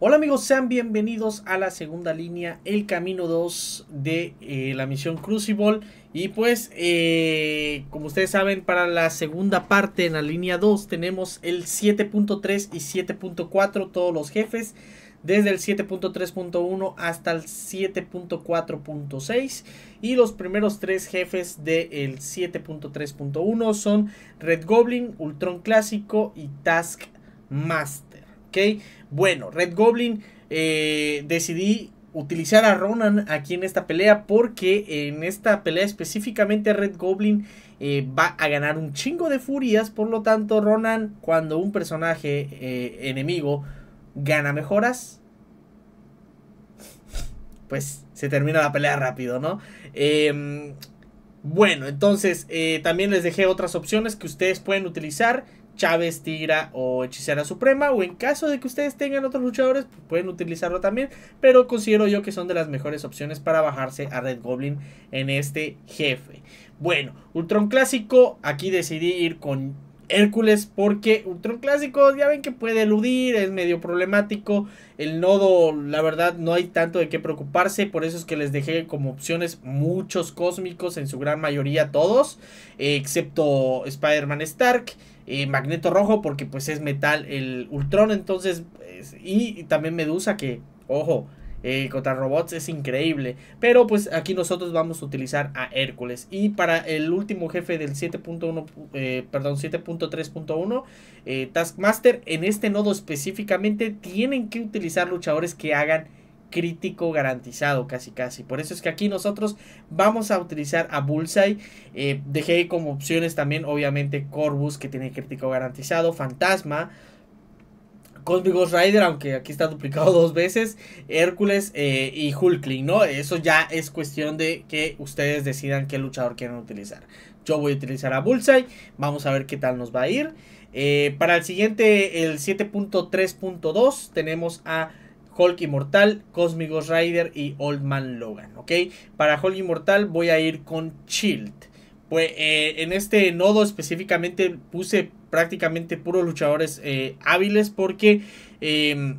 Hola amigos, sean bienvenidos a la segunda línea, el camino 2 de eh, la misión Crucible. Y pues, eh, como ustedes saben, para la segunda parte en la línea 2 tenemos el 7.3 y 7.4, todos los jefes, desde el 7.3.1 hasta el 7.4.6. Y los primeros tres jefes del 7.3.1 son Red Goblin, Ultron Clásico y Taskmaster. ¿Ok? Bueno, Red Goblin eh, decidí utilizar a Ronan aquí en esta pelea porque en esta pelea específicamente Red Goblin eh, va a ganar un chingo de furias. Por lo tanto, Ronan, cuando un personaje eh, enemigo gana mejoras, pues se termina la pelea rápido, ¿no? Em, bueno, entonces también les dejé otras opciones que ustedes pueden utilizar. Chávez, Tigra o Hechicera Suprema. O en caso de que ustedes tengan otros luchadores, pueden utilizarlo también. Pero considero yo que son de las mejores opciones para bajarse a Red Goblin en este jefe. Bueno, Ultron Clásico, aquí decidí ir con Hércules porque Ultron Clásico ya ven que puede eludir, es medio problemático, el nodo la verdad no hay tanto de qué preocuparse, por eso es que les dejé como opciones muchos cósmicos, en su gran mayoría todos, excepto Spider-Man Stark. Magneto Rojo porque pues es metal el Ultron, entonces, pues, y, también Medusa que, ojo, eh, contra robots es increíble, pero pues aquí nosotros vamos a utilizar a Hércules. Y para el último jefe del 7.1, eh, perdón, 7.3.1, eh, Taskmaster, en este nodo específicamente tienen que utilizar luchadores que hagan crítico garantizado casi casi. Por eso es que aquí nosotros vamos a utilizar a Bullseye. Eh, dejé como opciones también obviamente Corvus que tiene crítico garantizado, Fantasma. Cosmic Rider, aunque aquí está duplicado dos veces, Hércules eh, y Hulkling, ¿no? Eso ya es cuestión de que ustedes decidan qué luchador quieren utilizar. Yo voy a utilizar a Bullseye, vamos a ver qué tal nos va a ir. Eh, para el siguiente, el 7.3.2, tenemos a Hulk Inmortal, Cosmic Rider y Old Man Logan, ¿ok? Para Hulk Inmortal voy a ir con Shield. Pues eh, en este nodo específicamente puse prácticamente puros luchadores eh, hábiles porque em,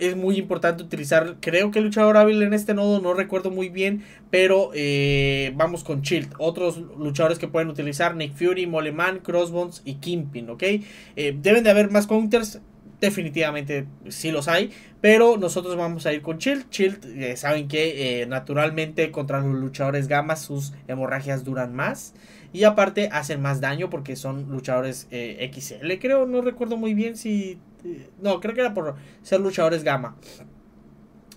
es muy importante utilizar, creo que luchador hábil en este nodo, no recuerdo muy bien, pero eh, vamos con Shield. Otros luchadores que pueden utilizar, Nick Fury, Moleman, Crossbones y Kimpin, ¿ok? deben de haber más counters, definitivamente sí los hay, pero nosotros vamos a ir con Chill. Chill, eh, saben que eh, naturalmente contra los luchadores Gamma sus hemorragias duran más y aparte hacen más daño porque son luchadores eh, XL. Le creo, no recuerdo muy bien si... No, creo que era por ser luchadores Gamma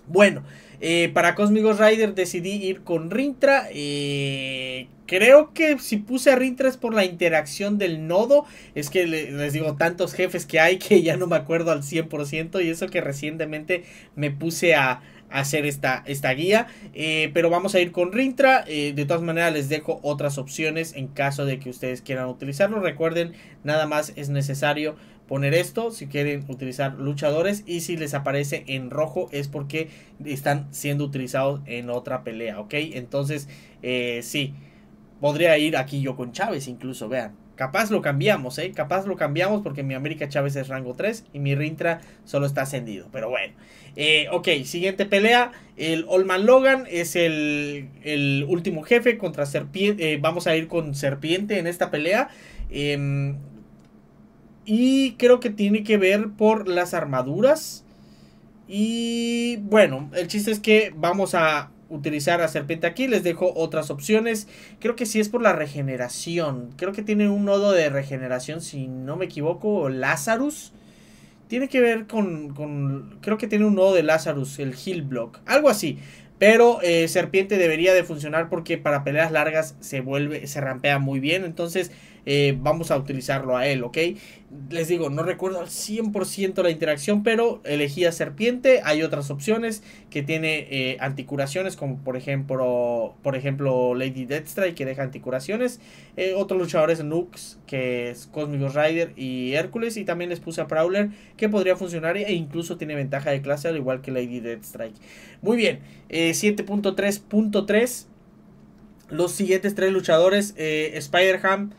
Bueno, eh, para Cosmigos Rider decidí ir con Rintra. Eh, creo que si puse a Rintra es por la interacción del nodo. Es que les digo, tantos jefes que hay que ya no me acuerdo al 100%. Y eso que recientemente me puse a, hacer esta, guía. Eh, pero vamos a ir con Rintra. de todas maneras les dejo otras opciones en caso de que ustedes quieran utilizarlo. Recuerden, nada más es necesario poner esto, si quieren utilizar luchadores y si les aparece en rojo es porque están siendo utilizados en otra pelea, ¿ok? Entonces, eh, sí, podría ir aquí yo con Chávez incluso, vean. Capaz lo cambiamos, ¿eh? Capaz lo cambiamos porque mi América Chávez es rango 3 y mi Rintra solo está ascendido. Pero bueno. Eh, ok, siguiente pelea. El Olman Logan es el, el último jefe contra Serpiente. Eh, vamos a ir con Serpiente en esta pelea. Em, y creo que tiene que ver por las armaduras. Y bueno, el chiste es que vamos a utilizar a Serpiente aquí. Les dejo otras opciones. Creo que sí es por la regeneración. Creo que tiene un nodo de regeneración, si no me equivoco, Lazarus. Tiene que ver con, con Creo que tiene un nodo de Lazarus, el Heal Block. Algo así. Pero eh, Serpiente debería de funcionar porque para peleas largas se vuelve, se rampea muy bien. Entonces eh, vamos a utilizarlo a él, ¿ok? Les digo, no recuerdo al 100% la interacción, pero elegí a serpiente. Hay otras opciones que tiene eh, anticuraciones, como por ejemplo, por ejemplo Lady Deathstrike, que deja anticuraciones. Eh, otros luchadores Nux que es Cosmic Rider y Hércules. Y también les puse a Prowler, que podría funcionar e incluso tiene ventaja de clase, al igual que Lady Deathstrike. Muy bien, 7.3.3. Eh, Los siguientes tres luchadores, Spider-Ham.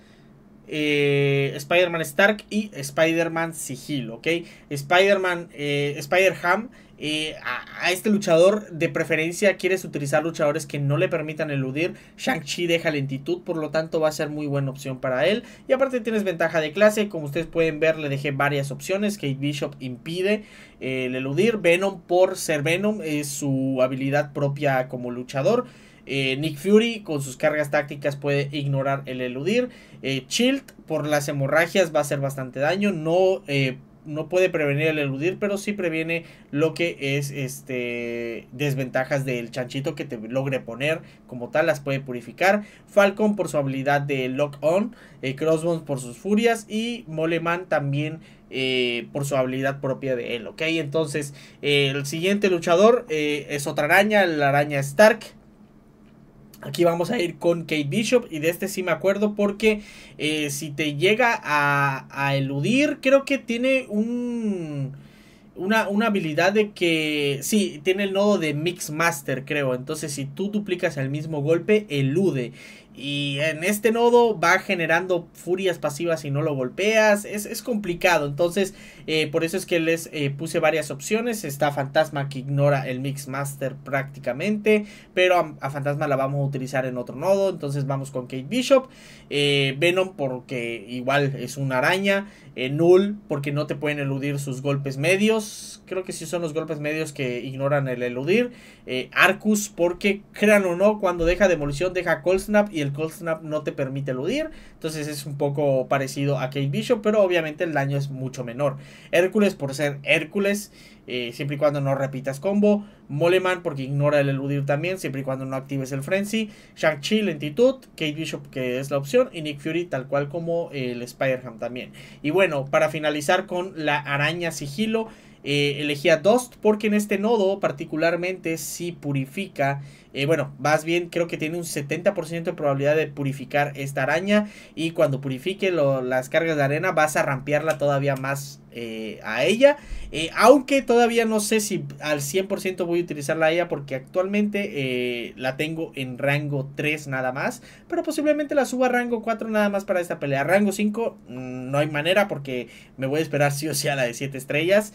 Eh, Spider-Man Stark y Spider-Man Sigil, ¿ok? Spider-Man, eh, Spider-Ham, eh, a, a, este luchador de preferencia quieres utilizar luchadores que no le permitan eludir. Shang-Chi deja lentitud, por lo tanto va a ser muy buena opción para él. Y aparte tienes ventaja de clase, como ustedes pueden ver le dejé varias opciones. Kate Bishop impide el eludir. Venom por ser Venom es su habilidad propia como luchador. Eh, Nick Fury con sus cargas tácticas puede ignorar el eludir. Eh, Child por las hemorragias va a hacer bastante daño. No, eh, no puede prevenir el eludir, pero sí previene lo que es este desventajas del chanchito que te logre poner. Como tal, las puede purificar. Falcon por su habilidad de lock on. Eh, crossbones por sus furias. Y Moleman también. por su habilidad propia de él, ¿ok? Entonces, el siguiente luchador es otra araña, la araña Stark. Aquí vamos a ir con Kate Bishop y de este sí me acuerdo porque eh, si te llega a, eludir, creo que tiene un, una, habilidad de que... Sí, tiene el nodo de Mix Master, creo. Entonces si tú duplicas el mismo golpe, elude. Y en este nodo va generando furias pasivas si no lo golpeas. Es, es complicado. Entonces eh, por eso es que les eh, puse varias opciones. Está Fantasma que ignora el Mix Master prácticamente. Pero a, Fantasma la vamos a utilizar en otro nodo. Entonces vamos con Kate Bishop. Eh, Venom porque igual es una araña. Null porque no te pueden eludir sus golpes medios. Creo que sí son los golpes medios que ignoran el eludir. Arcus porque crean o no cuando deja demolición deja Cold Snap y el Cold Snap no te permite eludir. Entonces es un poco parecido a Kate Bishop. Pero obviamente el daño es mucho menor. Hércules por ser Hércules, eh, siempre y cuando no repitas combo. Moleman porque ignora el eludir también, siempre y cuando no actives el frenzy. Shang-Chi lentitud, Kate Bishop que es la opción y Nick Fury tal cual como el Spider-Ham también. Y bueno, para finalizar con la araña sigilo, eh, elegí a Dust porque en este nodo particularmente si sí purifica eh, bueno, más bien creo que tiene un 70% de probabilidad de purificar esta araña y cuando purifique las cargas de arena vas a rampearla todavía más eh, a ella. Eh, aunque todavía no sé si al 100% voy a utilizarla a ella porque actualmente la tengo en rango 3 nada más. Pero posiblemente la suba a rango 4 nada más para esta pelea. Rango 5 mm, no hay manera porque me voy a esperar sí o sí a la de 7 estrellas.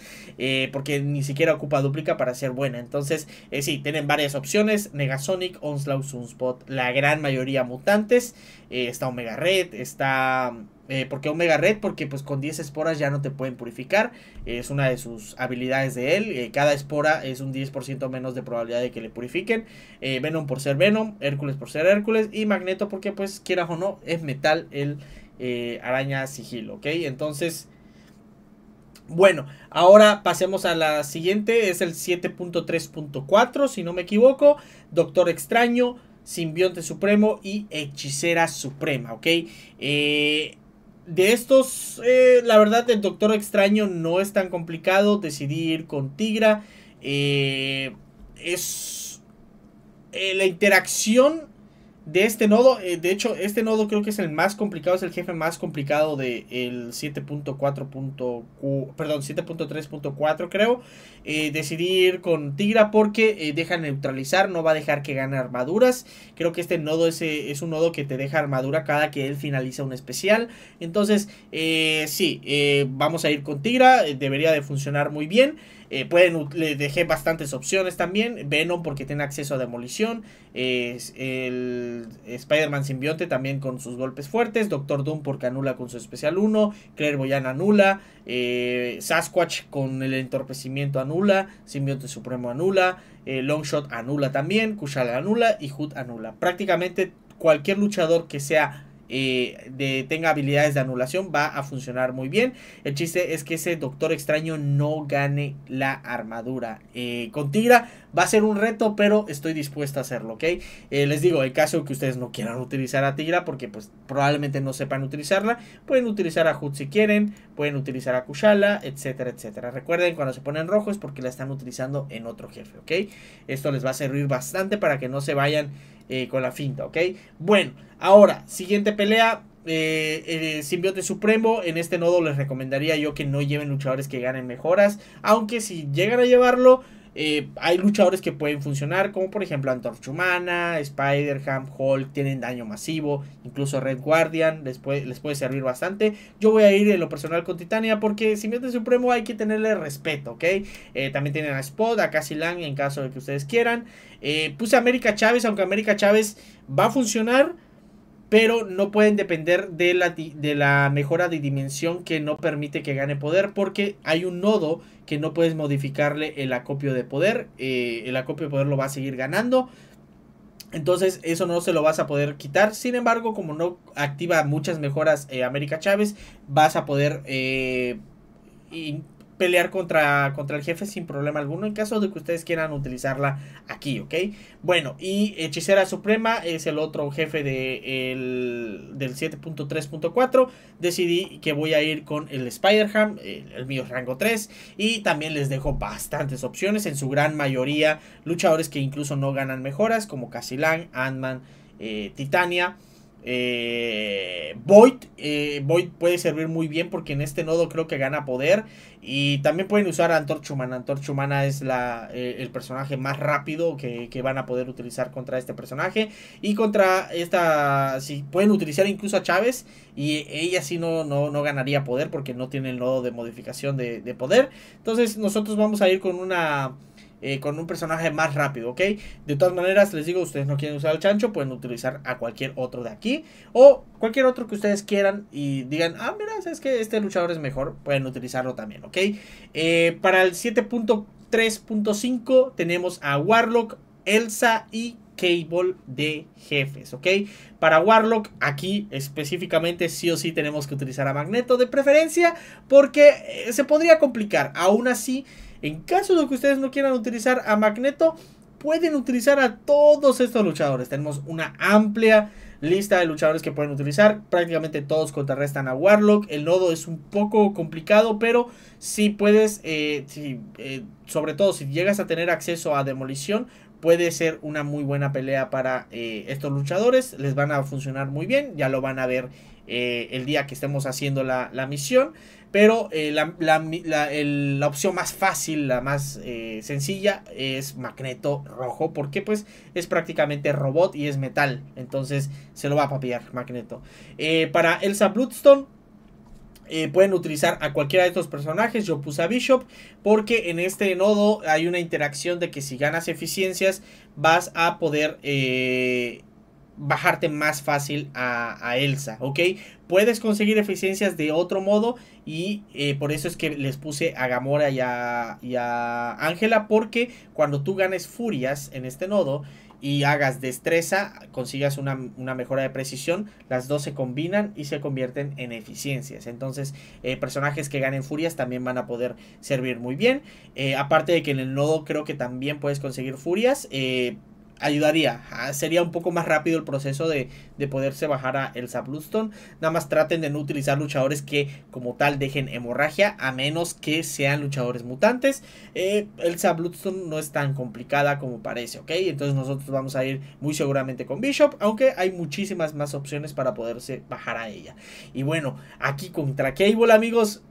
porque ni siquiera ocupa duplica para ser buena. Entonces, sí, tienen varias opciones Megasonic, Onslaught, Sunspot, la gran mayoría mutantes. Eh, está Omega Red, está... Eh, ¿Por qué Omega Red? Porque pues con 10 esporas ya no te pueden purificar. es una de sus habilidades de él. Eh, cada espora es un 10% menos de probabilidad de que le purifiquen. Venom por ser Venom, Hércules por ser Hércules y Magneto porque pues quieras o no, es metal el araña sigilo, ¿ok? Entonces... Bueno, ahora pasemos a la siguiente, es el 7.3.4, si no me equivoco, Doctor Extraño, Simbionte Supremo y Hechicera Suprema, ¿ok? Eh, de estos, eh, la verdad, el Doctor Extraño no es tan complicado, decidí ir con Tigra, eh, es... la interacción de este nodo, eh, de hecho, este nodo creo que es el más complicado, es el jefe más complicado de el 7.4. Perdón, 7.3.4 creo. Eh, decidí ir con Tigra porque eh, deja neutralizar, no va a dejar que gane armaduras. Creo que este nodo es, eh, es un nodo que te deja armadura cada que él finaliza un especial. Entonces, sí, vamos a ir con Tigra, debería de funcionar muy bien. Eh, pueden, le dejé bastantes opciones también. Venom porque tiene acceso a demolición. es el Spider-Man simbionte también con sus golpes fuertes. Doctor Doom porque anula con su especial 1. Boyan anula. Eh, Sasquatch con el entorpecimiento anula. Simbionte supremo anula. Eh, Longshot anula también. Kushala anula. Y Hood anula. Prácticamente cualquier luchador que sea eh, de, tenga habilidades de anulación, va a funcionar muy bien. El chiste es que ese Doctor Extraño no gane la armadura. Eh, con Tigra va a ser un reto, pero estoy dispuesto a hacerlo, ¿ok? Eh, les digo, en caso que ustedes no quieran utilizar a Tigra, porque pues probablemente no sepan utilizarla, pueden utilizar a Hood si quieren, pueden utilizar a Kushala, etcétera, etcétera. Recuerden, cuando se ponen rojos es porque la están utilizando en otro jefe, ¿ok? Esto les va a servir bastante para que no se vayan... Eh, con la finta, ¿ok? Bueno, ahora, siguiente pelea. Eh, simbiote supremo en este nodo les recomendaría yo que no lleven luchadores que ganen mejoras aunque si llegan a llevarlo eh, hay luchadores que pueden funcionar, como por ejemplo Antorchumana Humana, Spider-Ham, Hulk, tienen daño masivo, incluso Red Guardian, les puede, les puede servir bastante. Yo voy a ir en lo personal con Titania porque si Supremo hay que tenerle respeto, ¿ok? Eh, también tienen a Spot, a Cassie en caso de que ustedes quieran. Eh, puse a América Chávez, aunque América Chávez va a funcionar pero no pueden depender de la, de la mejora de dimensión que no permite que gane poder porque hay un nodo que no puedes modificarle el acopio de poder, eh, el acopio de poder lo va a seguir ganando. Entonces eso no se lo vas a poder quitar. Sin embargo, como no activa muchas mejoras eh, América Chávez, vas a poder eh, pelear contra, contra el jefe sin problema alguno en caso de que ustedes quieran utilizarla aquí, ¿ok? Bueno, y Hechicera Suprema es el otro jefe de el, del 7.3.4. Decidí que voy a ir con el spider el, mío es rango 3, y también les dejo bastantes opciones, en su gran mayoría luchadores que incluso no ganan mejoras, como Casilán, Antman eh, Titania. Eh, Void, eh, Void puede servir muy bien porque en este nodo creo que gana poder. Y también pueden usar a Antorcha Humana. Antorcha es la, eh, el personaje más rápido que, van a poder utilizar contra este personaje. Y contra esta, si pueden utilizar incluso a Chávez. Y ella sí no, no, ganaría poder porque no tiene el nodo de modificación de poder. Entonces nosotros vamos a ir con una eh, con un personaje más rápido, ¿ok? De todas maneras, les digo, ustedes no quieren usar al chancho, pueden utilizar a cualquier otro de aquí o cualquier otro que ustedes quieran y digan, ah, mira, es que este luchador es mejor, pueden utilizarlo también, ¿ok? Eh, para el 7.3.5 tenemos a Warlock, Elsa y Cable de jefes, ¿ok? Para Warlock, aquí específicamente sí o sí tenemos que utilizar a Magneto de preferencia porque eh, se podría complicar. Aún así, en caso de que ustedes no quieran utilizar a Magneto, pueden utilizar a todos estos luchadores. Tenemos una amplia lista de luchadores que pueden utilizar. Prácticamente todos contrarrestan a Warlock. El nodo es un poco complicado, pero si puedes, eh, eh, sobre todo si llegas a tener acceso a demolición, puede ser una muy buena pelea para eh, estos luchadores. Les van a funcionar muy bien, ya lo van a ver el día que estemos haciendo la misión. Pero eh, la, la, opción más fácil, la más eh, sencilla, es Magneto rojo. Porque pues es prácticamente robot y es metal. Entonces se lo va a papiar Magneto. Eh, para Elsa Bloodstone. pueden utilizar a cualquiera de estos personajes. Yo puse a Bishop. Porque en este nodo hay una interacción de que si ganas eficiencias. Vas a poder bajarte más fácil a, Elsa, ¿ok? Puedes conseguir eficiencias de otro modo y eh, por eso es que les puse a Gamora y a, Ángela porque cuando tú ganes furias en este nodo y hagas destreza, consigas una, una mejora de precisión, las dos se combinan y se convierten en eficiencias. Entonces, eh, personajes que ganen furias también van a poder servir muy bien. Eh, aparte de que en el nodo creo que también puedes conseguir furias. Eh, ayudaría. Sería un poco más rápido el proceso de, poderse bajar a Elsa Bluestone. Nada más traten de no utilizar luchadores que como tal dejen hemorragia, a menos que sean luchadores mutantes. Eh, Elsa Bloodstone no es tan complicada como parece, ¿ok? Entonces nosotros vamos a ir muy seguramente con Bishop, aunque hay muchísimas más opciones para poderse bajar a ella. Y bueno, aquí contra Cable, amigos,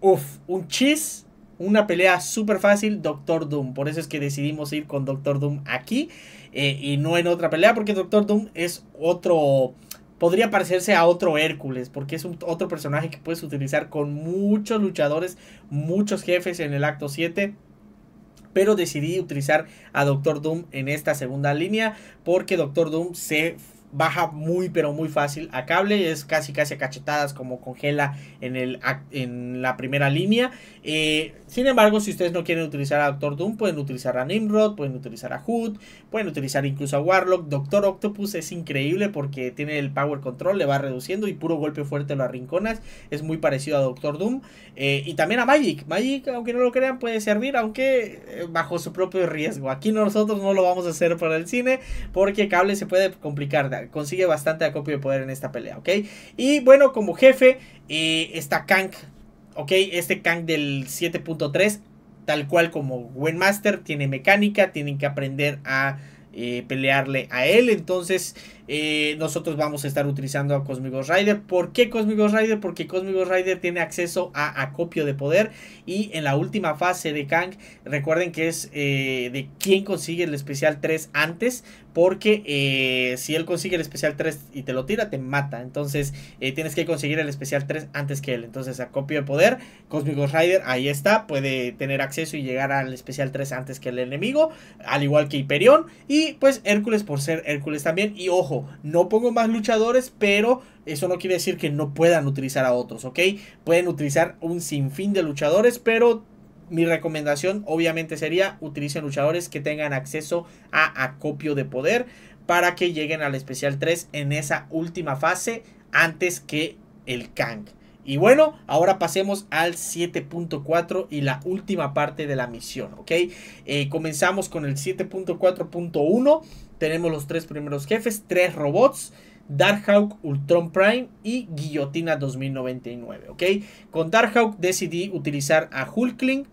uf un chis, una pelea súper fácil, Doctor Doom. Por eso es que decidimos ir con Doctor Doom aquí. Eh, y no en otra pelea, porque Doctor Doom es otro, podría parecerse a otro Hércules, porque es un, otro personaje que puedes utilizar con muchos luchadores, muchos jefes en el acto 7 pero decidí utilizar a Doctor Doom en esta segunda línea porque Doctor Doom se baja muy pero muy fácil a cable, es casi casi a cachetadas como congela en, el, en la primera línea. Eh, sin embargo, si ustedes no quieren utilizar a Doctor Doom, pueden utilizar a Nimrod, pueden utilizar a Hood, pueden utilizar incluso a Warlock. Doctor Octopus es increíble porque tiene el Power Control, le va reduciendo y puro golpe fuerte lo arrinconas. Es muy parecido a Doctor Doom. Eh, y también a Magic. Magic, aunque no lo crean, puede servir, aunque eh, bajo su propio riesgo. Aquí nosotros no lo vamos a hacer para el cine porque cable se puede complicar consigue bastante acopio de poder en esta pelea, ¿ok? Y bueno, como jefe eh, está Kang, ¿ok? Este Kang del 7.3, tal cual como Master tiene mecánica, tienen que aprender a eh, pelearle a él, entonces... Eh, nosotros vamos a estar utilizando a Cosmigos Rider. ¿Por qué Cosmigos Rider? Porque Cosmigos Rider tiene acceso a acopio de poder y en la última fase de Kang, recuerden que es eh, de quien consigue el especial 3 antes, porque eh, si él consigue el especial 3 y te lo tira, te mata. Entonces tienes que conseguir el especial 3 antes que él. Entonces acopio de poder, Cosmigos Rider, ahí está, puede tener acceso y llegar al especial 3 antes que el enemigo, al igual que Hyperion y pues Hércules por ser Hércules también y ojo no pongo más luchadores, pero eso no quiere decir que no puedan utilizar a otros, ¿ok? Pueden utilizar un sinfín de luchadores, pero mi recomendación obviamente sería utilicen luchadores que tengan acceso a acopio de poder para que lleguen al especial 3 en esa última fase antes que el Kang. Y bueno, ahora pasemos al 7.4 y la última parte de la misión, ¿ok? Eh, comenzamos con el 7.4.1 tenemos los tres primeros jefes, tres robots. Darkhawk Ultron Prime y Guillotina 2099, ¿ok? Con Darkhawk decidí utilizar a Hulkling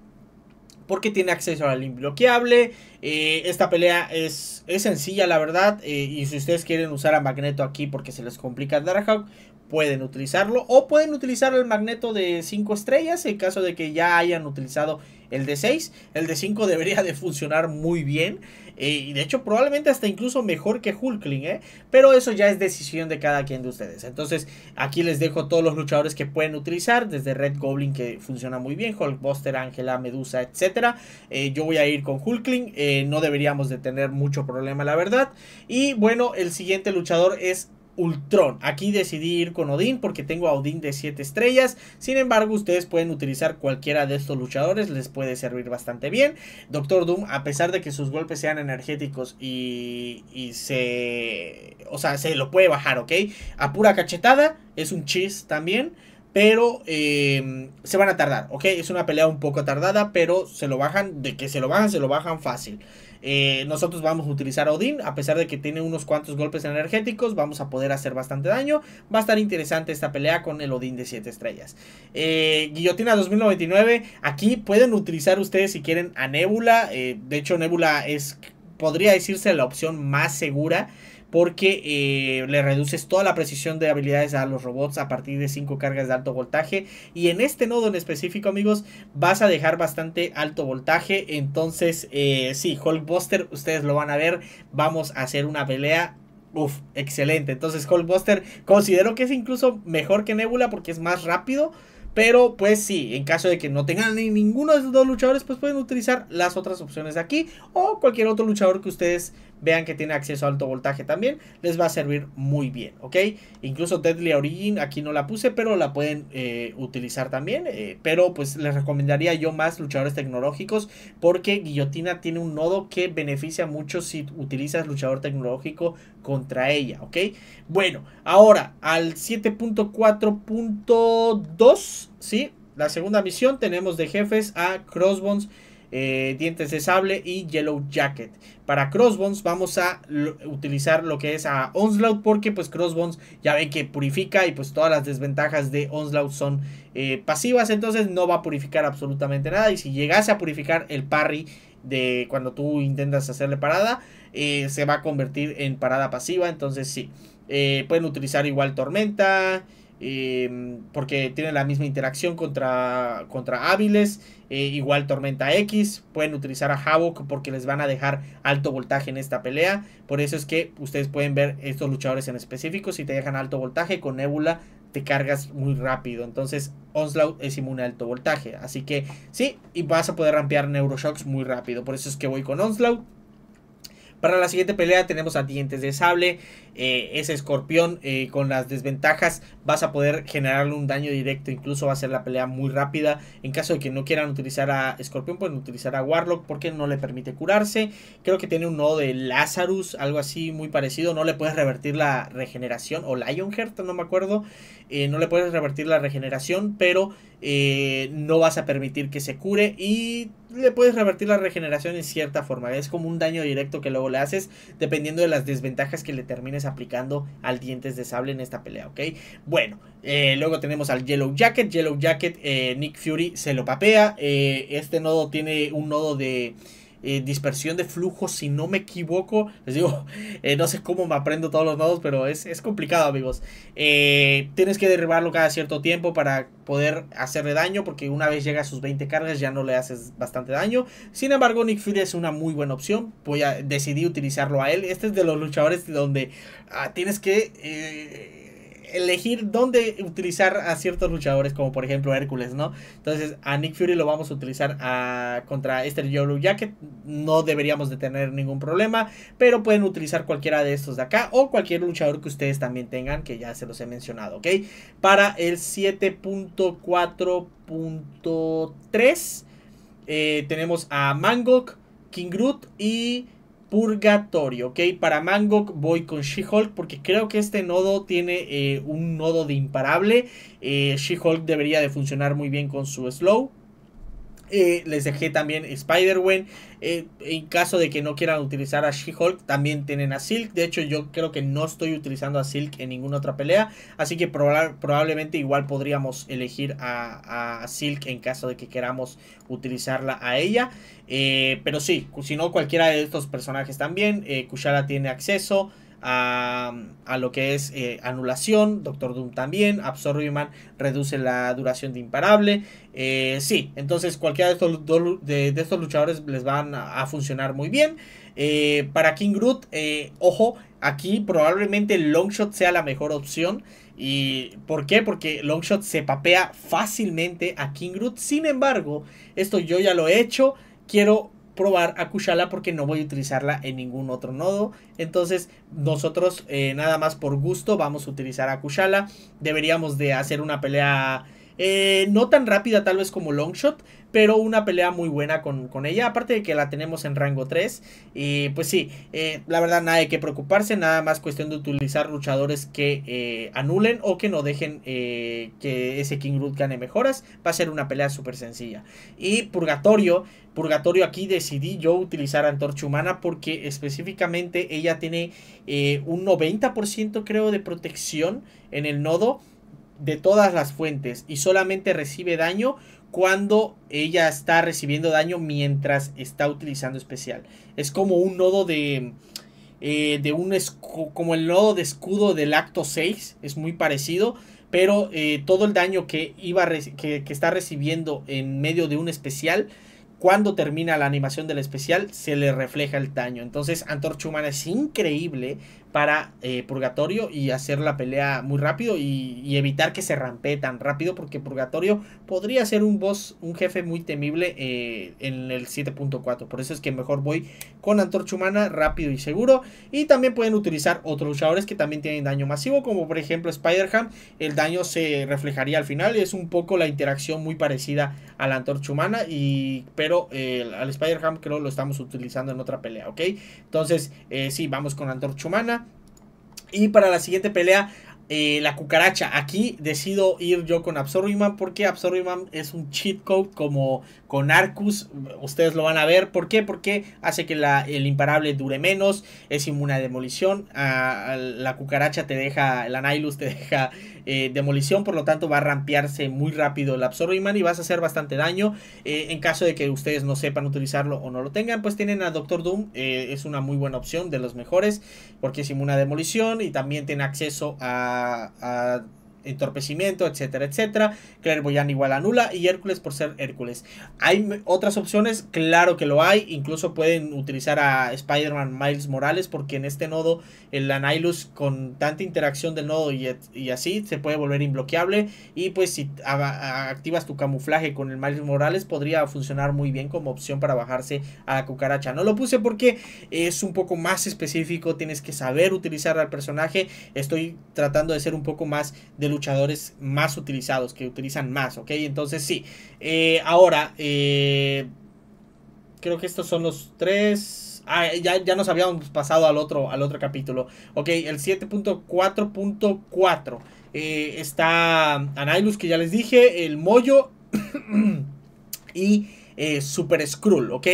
porque tiene acceso al imbloqueable. Eh, esta pelea es, sencilla, la verdad. Eh, y si ustedes quieren usar a Magneto aquí porque se les complica Darkhawk, pueden utilizarlo. O pueden utilizar el Magneto de 5 estrellas en caso de que ya hayan utilizado el de 6. El de 5 debería de funcionar muy bien y de hecho probablemente hasta incluso mejor que Hulkling, ¿eh? Pero eso ya es decisión de cada quien de ustedes. Entonces aquí les dejo todos los luchadores que pueden utilizar, desde Red Goblin que funciona muy bien, Hulkbuster, Ángela, Medusa, etc. Eh, yo voy a ir con Hulkling, eh, no deberíamos de tener mucho problema la verdad. Y bueno, el siguiente luchador es Ultron. Aquí decidí ir con Odín porque tengo a Odín de 7 estrellas. Sin embargo, ustedes pueden utilizar cualquiera de estos luchadores, les puede servir bastante bien. Doctor Doom, a pesar de que sus golpes sean energéticos y, se... O sea, se lo puede bajar, ¿ok? A pura cachetada, es un chis también. Pero em, se van a tardar, ¿ok? Es una pelea un poco tardada, pero se lo bajan, de que se lo bajan, se lo bajan fácil. Eh, nosotros vamos a utilizar Odin Odín, a pesar de que tiene unos cuantos golpes energéticos, vamos a poder hacer bastante daño. Va a estar interesante esta pelea con el Odín de 7 estrellas. Eh, Guillotina 2099, aquí pueden utilizar ustedes si quieren a Nebula. Eh, de hecho, Nebula es, podría decirse, la opción más segura porque eh, le reduces toda la precisión de habilidades a los robots a partir de 5 cargas de alto voltaje. Y en este nodo en específico, amigos, vas a dejar bastante alto voltaje. Entonces, eh, sí, Hulkbuster, ustedes lo van a ver. Vamos a hacer una pelea Uf, excelente. Entonces, Hulkbuster considero que es incluso mejor que Nebula porque es más rápido. Pero pues sí, en caso de que no tengan ninguno de los dos luchadores, pues pueden utilizar las otras opciones de aquí o cualquier otro luchador que ustedes vean que tiene acceso a alto voltaje también, les va a servir muy bien, ¿ok? Incluso Deadly Origin aquí no la puse, pero la pueden eh, utilizar también, eh, pero pues les recomendaría yo más luchadores tecnológicos porque Guillotina tiene un nodo que beneficia mucho si utilizas luchador tecnológico contra ella, ¿ok? Bueno, ahora al 7.4.2, ¿sí? La segunda misión tenemos de jefes a Crossbones eh, dientes de Sable y Yellow Jacket. Para Crossbones vamos a utilizar lo que es a Onslaught porque pues Crossbones ya ve que purifica y pues todas las desventajas de Onslaught son eh, pasivas, entonces no va a purificar absolutamente nada y si llegase a purificar el parry de cuando tú intentas hacerle parada, eh, se va a convertir en parada pasiva, entonces sí. pueden utilizar igual Tormenta. Eh, porque tienen la misma interacción contra, contra hábiles, eh, igual Tormenta X, pueden utilizar a Havoc porque les van a dejar alto voltaje en esta pelea, por eso es que ustedes pueden ver estos luchadores en específico, si te dejan alto voltaje con Nebula te cargas muy rápido, entonces Onslaught es inmune a alto voltaje, así que sí, y vas a poder rampear Neuroshocks muy rápido, por eso es que voy con Onslaught. Para la siguiente pelea tenemos a Dientes de Sable. Eh, ese escorpión eh, con las desventajas vas a poder generarle un daño directo. Incluso va a ser la pelea muy rápida. En caso de que no quieran utilizar a escorpión, pueden utilizar a Warlock porque no le permite curarse. Creo que tiene un nodo de Lazarus, algo así muy parecido. No le puedes revertir la regeneración. O Lionheart, no me acuerdo. Eh, no le puedes revertir la regeneración, pero no vas a permitir que se cure. Y le puedes revertir la regeneración en cierta forma. Es como un daño directo que luego le haces, dependiendo de las desventajas que le termines aplicando al Dientes de Sable en esta pelea, ¿ok? Bueno, eh, luego tenemos al Yellow Jacket. Yellow Jacket, eh, Nick Fury se lo papea. Eh, este nodo tiene un nodo de eh, dispersión de flujo, si no me equivoco. Les digo, eh, no sé cómo me aprendo todos los nodos, pero es, complicado, amigos. Eh, tienes que derribarlo cada cierto tiempo para poder hacerle daño, porque una vez llega a sus 20 cargas ya no le haces bastante daño. Sin embargo, Nick Fury es una muy buena opción. Voy a, decidí utilizarlo a él. Este es de los luchadores donde ah, tienes que elegir dónde utilizar a ciertos luchadores, como por ejemplo Hércules, ¿no? Entonces a Nick Fury lo vamos a utilizar a, ah, contra Esther ya que no deberíamos de tener ningún problema, pero pueden utilizar cualquiera de estos de acá o cualquier luchador que ustedes también tengan, que ya se los he mencionado, ¿ok? Para el 7.4.3 eh, tenemos a Mangok, King Groot y purgatorio, ¿ok? Para Mangok voy con She-Hulk porque creo que este nodo tiene eh, un nodo de imparable. Eh, She-Hulk debería de funcionar muy bien con su slow. Eh, les dejé también Spider-Wen. Eh, en caso de que no quieran utilizar a She-Hulk, también tienen a Silk. De hecho, yo creo que no estoy utilizando a Silk en ninguna otra pelea. Así que probablemente igual podríamos elegir a, Silk en caso de que queramos utilizarla a ella. Eh, pero sí, si no, cualquiera de estos personajes también. Kushara tiene acceso a, lo que es eh, anulación, Doctor Doom también, Absorbiman reduce la duración de imparable. Eh, sí, entonces cualquiera de estos, estos luchadores les van a, funcionar muy bien. Eh, para King Groot, ojo, aquí probablemente Longshot sea la mejor opción. ¿Y por qué? Porque Longshot se papea fácilmente a King root Sin embargo, esto yo ya lo he hecho. Quiero probar a Kushala porque no voy a utilizarla en ningún otro nodo. Entonces nosotros eh, nada más por gusto vamos a utilizar a Deberíamos de hacer una pelea eh, no tan rápida tal vez como Longshot, pero una pelea muy buena con, ella. Aparte de que la tenemos en rango 3. Y pues sí, eh, la verdad nada hay que preocuparse, nada más cuestión de utilizar luchadores que eh, anulen o que no dejen que ese King Root gane mejoras. Va a ser una pelea súper sencilla. Y Purgatorio, Purgatorio aquí decidí yo utilizar a Antorcha Humana porque específicamente ella tiene un 90% creo de protección en el nodo de todas las fuentes y solamente recibe daño cuando ella está recibiendo daño mientras está utilizando especial. Es como un nodo de... Eh, de un como el nodo de escudo del acto 6, es muy parecido, pero eh, todo el daño que, iba que está recibiendo en medio de un especial, cuando termina la animación del especial, se le refleja el daño. Entonces, Antorcha es increíble para eh, Purgatorio y hacer la pelea muy rápido y, evitar que se rampee tan rápido porque Purgatorio podría ser un boss, un jefe muy temible eh, en el 7.4. Por eso es que mejor voy con Antorcha Humana rápido y seguro. Y también pueden utilizar otros luchadores que también tienen daño masivo como por ejemplo Spider-Ham. El daño se reflejaría al final. Es un poco la interacción muy parecida a la Antorcha Humana y, pero eh, al Spider-Ham creo lo estamos utilizando en otra pelea, ¿ok? Entonces sí, vamos con Antorcha Humana. Y para la siguiente pelea, eh, la cucaracha. Aquí decido ir yo con Absorbiman porque Absorbiman es un cheat code como con Arcus. Ustedes lo van a ver. ¿Por qué? Porque hace que el imparable dure menos. Es inmune a demolición. la cucaracha te deja, la Nihilus te deja eh, demolición. Por lo tanto, va a rampearse muy rápido el Absorbiman y vas a hacer bastante daño. Eh, en caso de que ustedes no sepan utilizarlo o no lo tengan, pues tienen a Doctor Doom. Eh, es una muy buena opción, de los mejores. Porque es inmune a demolición y también tiene acceso a entorpecimiento, etcétera, etcétera. Clairvoyant igual a nula y Hércules por ser Hércules. ¿Hay otras opciones? Claro que lo hay. Incluso pueden utilizar a Spider-Man Miles Morales porque en este nodo el Anilus con tanta interacción del nodo y, así se puede volver inbloqueable. Y pues si activas tu camuflaje con el Miles Morales podría funcionar muy bien como opción para bajarse a cucaracha. No lo puse porque es un poco más específico. Tienes que saber utilizar al personaje. Estoy tratando de ser un poco más de luchadores más utilizados, que utilizan más, ¿ok? Entonces sí, eh, ahora, eh, creo que estos son los tres... Ah, ya, nos habíamos pasado al otro, al otro capítulo. Ok, el 7.4.4. Eh, está Anailus, que ya les dije, el Mollo y Super Skrull, ¿ok?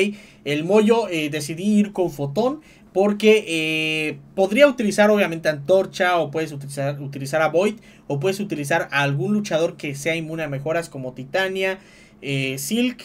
El Mollo decidí ir con Fotón porque eh, podría utilizar obviamente Antorcha o puedes utilizar, utilizar a Void o puedes utilizar a algún luchador que sea inmune a mejoras como Titania, eh, Silk.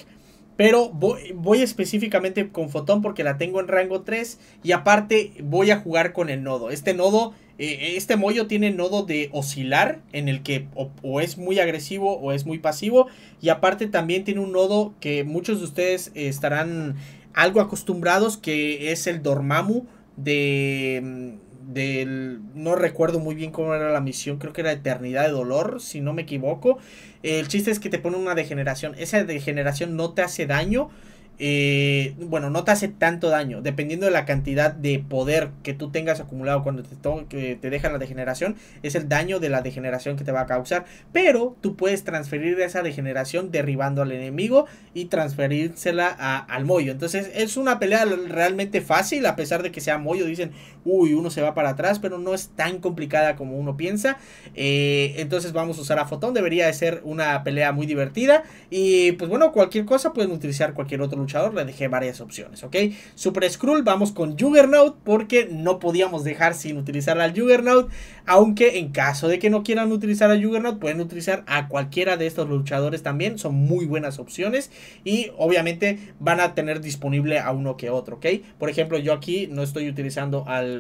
Pero voy, específicamente con Fotón porque la tengo en rango 3 y aparte voy a jugar con el nodo. Este nodo, eh, este mollo tiene nodo de oscilar en el que o, es muy agresivo o es muy pasivo. Y aparte también tiene un nodo que muchos de ustedes estarán algo acostumbrados, que es el Dormammu de mm, del no recuerdo muy bien cómo era la misión, creo que era Eternidad de Dolor, si no me equivoco. El chiste es que te pone una degeneración. Esa degeneración no te hace daño, eh, bueno, no te hace tanto daño, dependiendo de la cantidad de poder que tú tengas acumulado cuando te, que te deja la degeneración, es el daño de la degeneración que te va a causar, pero tú puedes transferir esa degeneración derribando al enemigo y transferírsela al mollo Entonces es una pelea realmente fácil, a pesar de que sea mollo, dicen, uy, uno se va para atrás, pero no es tan complicada como uno piensa. Eh, entonces vamos a usar a Fotón, debería de ser una pelea muy divertida y pues bueno, cualquier cosa pueden utilizar cualquier otro luchador, le dejé varias opciones, ¿ok? Super Scroll, vamos con Juggernaut porque no podíamos dejar sin utilizar al Juggernaut, aunque en caso de que no quieran utilizar al Juggernaut, pueden utilizar a cualquiera de estos luchadores también, son muy buenas opciones y obviamente van a tener disponible a uno que otro, ¿ok? Por ejemplo, yo aquí no estoy utilizando al,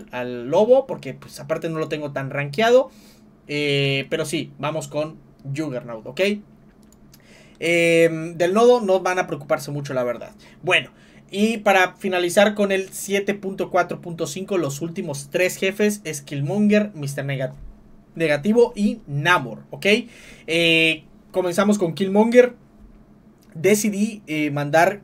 Lobo porque pues aparte no lo tengo tan rankeado, eh, pero sí, vamos con Juggernaut, ¿ok? Eh, del nodo no van a preocuparse mucho, la verdad. Bueno, y para finalizar con el 7.4.5, los últimos tres jefes es Killmonger, Mr. Negativo y Namor, ¿ok? Eh, comenzamos con Killmonger. Decidí eh, mandar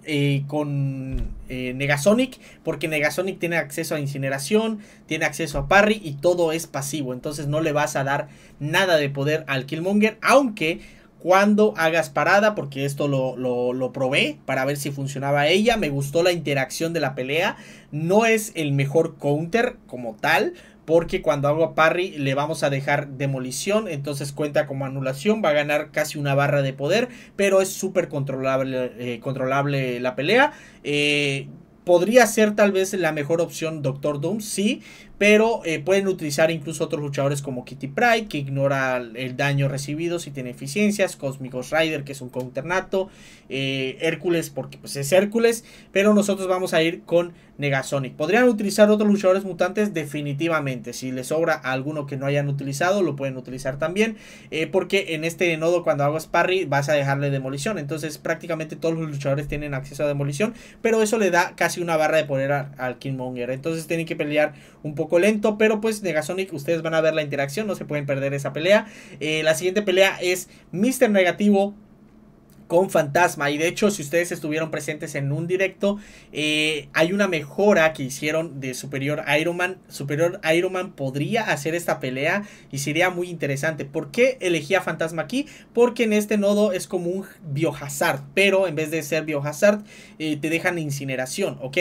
con Negasonic, porque Negasonic tiene acceso a incineración, tiene acceso a parry y todo es pasivo. Entonces no le vas a dar nada de poder al Killmonger, aunque cuando hagas parada, porque esto lo, lo, probé para ver si funcionaba ella. Me gustó la interacción de la pelea. No es el mejor counter como tal, porque cuando hago a parry le vamos a dejar demolición, entonces cuenta como anulación, va a ganar casi una barra de poder, pero es súper controlable, eh, controlable la pelea. Eh, podría ser tal vez la mejor opción Doctor Doom, sí, pero eh, pueden utilizar incluso otros luchadores como Kitty Pryde, que ignora el daño recibido si tiene eficiencias, cósmicos Rider, que es un counternato, eh, Hércules, porque pues es Hércules, pero nosotros vamos a ir con Negasonic. Podrían utilizar otros luchadores mutantes definitivamente. Si les sobra alguno que no hayan utilizado, lo pueden utilizar también. Eh, porque en este nodo cuando hago Sparry vas a dejarle demolición. Entonces prácticamente todos los luchadores tienen acceso a demolición. Pero eso le da casi una barra de poder al Killmonger. Entonces tienen que pelear un poco lento. Pero pues Negasonic, ustedes van a ver la interacción. No se pueden perder esa pelea. Eh, la siguiente pelea es Mr. Negativo con Fantasma. Y de hecho, si ustedes estuvieron presentes en un directo, eh, hay una mejora que hicieron de Superior Iron Man. Superior Iron Man podría hacer esta pelea y sería muy interesante. ¿Por qué elegí a Fantasma aquí? Porque en este nodo es como un biohazard, pero en vez de ser biohazard, eh, te dejan incineración, ¿ok?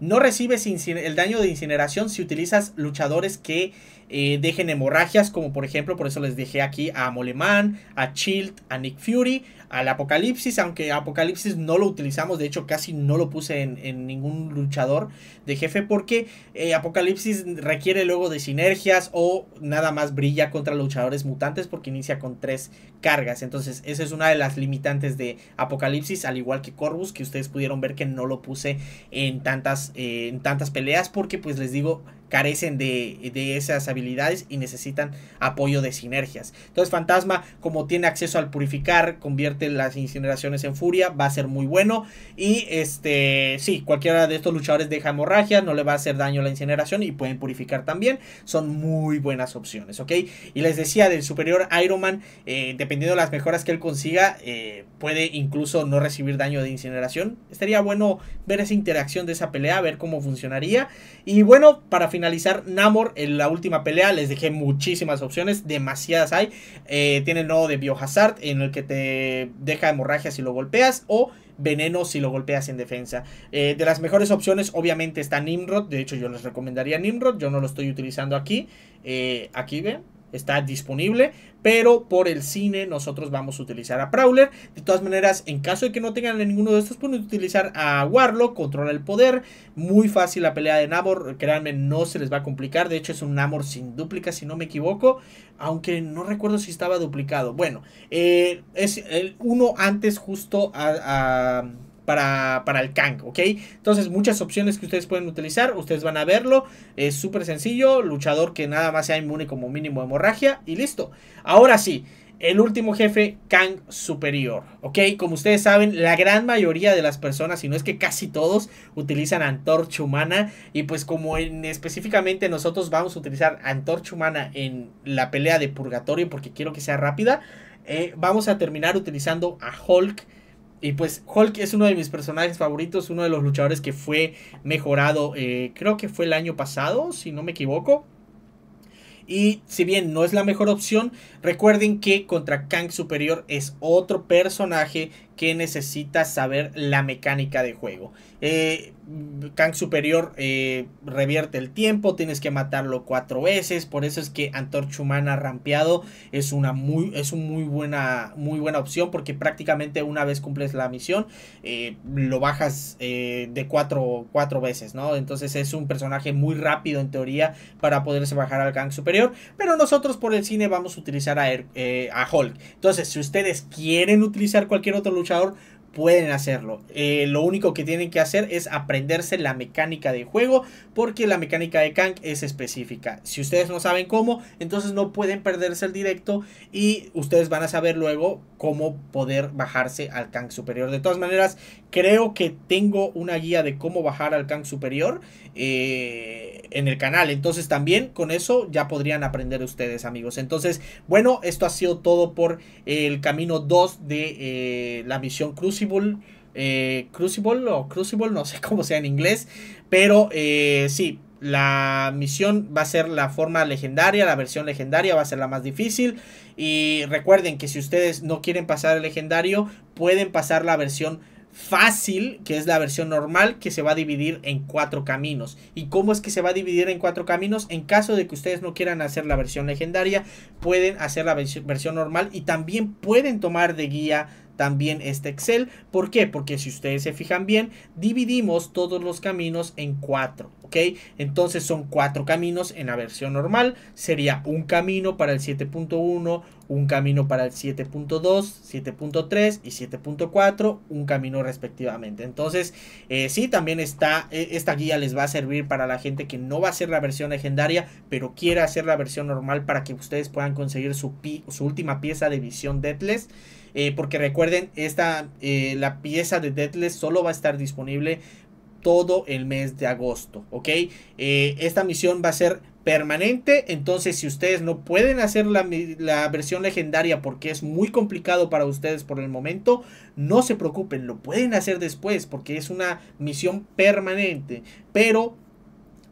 No recibes el daño de incineración si utilizas luchadores que dejen hemorragias, como por ejemplo, por eso les dejé aquí a Moleman, a Chilt, a Nick Fury, al Apocalipsis, aunque Apocalipsis no lo utilizamos, de hecho casi no lo puse en, ningún luchador de jefe, porque eh, Apocalipsis requiere luego de sinergias o nada más brilla contra luchadores mutantes porque inicia con tres cargas, entonces esa es una de las limitantes de Apocalipsis, al igual que Corvus, que ustedes pudieron ver que no lo puse en tantas, eh, en tantas peleas, porque pues les digo, carecen de, esas habilidades y necesitan apoyo de sinergias. Entonces Fantasma, como tiene acceso al purificar, convierte las incineraciones en furia, va a ser muy bueno. Y este, sí, cualquiera de estos luchadores deja hemorragia, no le va a hacer daño a la incineración y pueden purificar también. Son muy buenas opciones, ¿ok? Y les decía, del superior Iron Man, eh, dependiendo de las mejoras que él consiga, eh, puede incluso no recibir daño de incineración. Estaría bueno ver esa interacción de esa pelea, ver cómo funcionaría. Y bueno, para finalizar, finalizar, Namor en la última pelea, les dejé muchísimas opciones, demasiadas hay. Eh, tiene el nodo de Biohazard en el que te deja hemorragia si lo golpeas o veneno si lo golpeas en defensa. Eh, de las mejores opciones obviamente está Nimrod, de hecho yo les recomendaría Nimrod, yo no lo estoy utilizando aquí. Eh, aquí ven, está disponible, pero por el cine nosotros vamos a utilizar a Prowler. De todas maneras, en caso de que no tengan ninguno de estos, pueden utilizar a Warlock, controla el poder, muy fácil la pelea de Namor, créanme, no se les va a complicar, de hecho es un Namor sin duplica si no me equivoco, aunque no recuerdo si estaba duplicado. Bueno, eh, es el uno antes justo a para, el Kang, ¿ok? Entonces, muchas opciones que ustedes pueden utilizar, ustedes van a verlo, es súper sencillo, luchador que nada más sea inmune como mínimo hemorragia y listo. Ahora sí, el último jefe, Kang Superior. ¿Ok? Como ustedes saben, la gran mayoría de las personas, si no es que casi todos, utilizan antorcha humana. Y pues como en, específicamente nosotros vamos a utilizar antorcha humana en la pelea de purgatorio porque quiero que sea rápida, eh, vamos a terminar utilizando a Hulk y pues Hulk es uno de mis personajes favoritos, uno de los luchadores que fue mejorado, eh, creo que fue el año pasado, si no me equivoco. Y si bien no es la mejor opción, recuerden que contra Kang Superior es otro personaje que necesitas saber la mecánica de juego. Eh, Kang Superior eh, revierte el tiempo, tienes que matarlo cuatro veces, por eso es que Antorchumana Humana rampeado es una muy, es muy, buena, muy buena opción porque prácticamente una vez cumples la misión eh, lo bajas de cuatro, veces, ¿no? Entonces es un personaje muy rápido en teoría para poderse bajar al Kang Superior, pero nosotros por el cine vamos a utilizar a, a Hulk. Entonces si ustedes quieren utilizar cualquier otro lugar. luchador pueden hacerlo. Eh, lo único que tienen que hacer es aprenderse la mecánica de juego, porque la mecánica de Kang es específica. Si ustedes no saben cómo, entonces no pueden perderse el directo y ustedes van a saber luego cómo poder bajarse al Kang superior. De todas maneras, creo que tengo una guía de cómo bajar al Kang superior eh, en el canal. Entonces también con eso ya podrían aprender ustedes, amigos. Entonces, bueno, esto ha sido todo por el camino 2 de eh, la misión Crucible. Eh, Crucible. o Crucible, no sé cómo sea en inglés. Pero eh, sí, la misión va a ser la forma legendaria, la versión legendaria va a ser la más difícil. Y recuerden que si ustedes no quieren pasar el legendario, pueden pasar la versión fácil, que es la versión normal, que se va a dividir en cuatro caminos. ¿Y cómo es que se va a dividir en cuatro caminos? En caso de que ustedes no quieran hacer la versión legendaria, pueden hacer la versión normal y también pueden tomar de guía también este Excel. ¿Por qué? Porque si ustedes se fijan bien, dividimos todos los caminos en cuatro. ¿ok? Entonces son cuatro caminos en la versión normal. Sería un camino para el 7.1, un camino para el 7.2, 7.3 y 7.4, un camino respectivamente. Entonces, eh, sí, también está, e, esta guía les va a servir para la gente que no va a hacer la versión legendaria, pero quiera hacer la versión normal para que ustedes puedan conseguir su, última pieza de visión Deathless. Eh, porque recuerden, esta, eh, la pieza de Deathless solo va a estar disponible todo el mes de agosto, ¿ok? Eh, esta misión va a ser permanente, entonces si ustedes no pueden hacer la, la, versión legendaria porque es muy complicado para ustedes por el momento, no se preocupen, lo pueden hacer después porque es una misión permanente, pero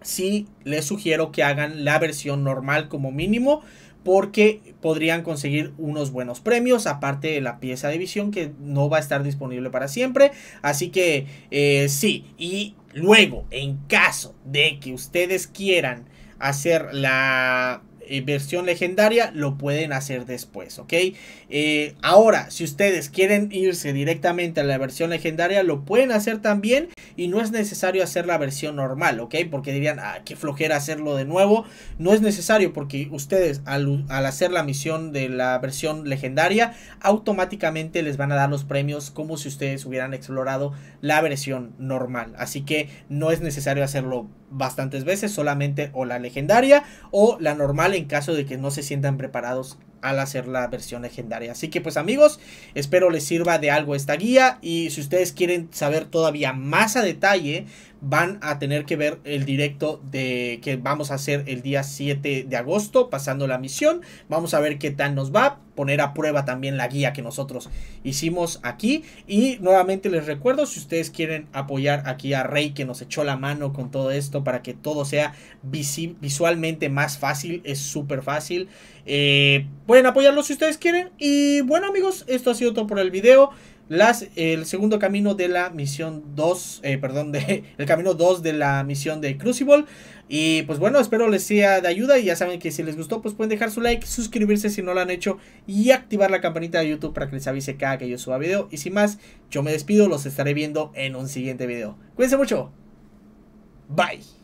sí les sugiero que hagan la versión normal como mínimo porque podrían conseguir unos buenos premios, aparte de la pieza de visión que no va a estar disponible para siempre. Así que eh, sí, y luego, en caso de que ustedes quieran hacer la eh, versión legendaria, lo pueden hacer después, ¿ok? Eh, ahora, si ustedes quieren irse directamente a la versión legendaria, lo pueden hacer también y no es necesario hacer la versión normal, ¿ok? Porque dirían, ah, qué flojera hacerlo de nuevo. No es necesario porque ustedes al, al hacer la misión de la versión legendaria, automáticamente les van a dar los premios como si ustedes hubieran explorado la versión normal. Así que no es necesario hacerlo bastantes veces, solamente o la legendaria o la normal en caso de que no se sientan preparados al hacer la versión legendaria. Así que pues amigos, espero les sirva de algo esta guía y si ustedes quieren saber todavía más a detalle van a tener que ver el directo de que vamos a hacer el día 7 de agosto pasando la misión. Vamos a ver qué tal nos va, poner a prueba también la guía que nosotros hicimos aquí y nuevamente les recuerdo si ustedes quieren apoyar aquí a Rey que nos echó la mano con todo esto para que todo sea visualmente más fácil, es súper fácil. Eh, pueden apoyarlo si ustedes quieren y bueno amigos, esto ha sido todo por el video el segundo camino de la misión 2, eh, perdón, de, el camino 2 de la misión de Crucible. Y pues bueno, espero les sea de ayuda y ya saben que si les gustó pues pueden dejar su like, suscribirse si no lo han hecho y activar la campanita de YouTube para que les avise cada que yo suba video. Y sin más, yo me despido, los estaré viendo en un siguiente video. Cuídense mucho. Bye.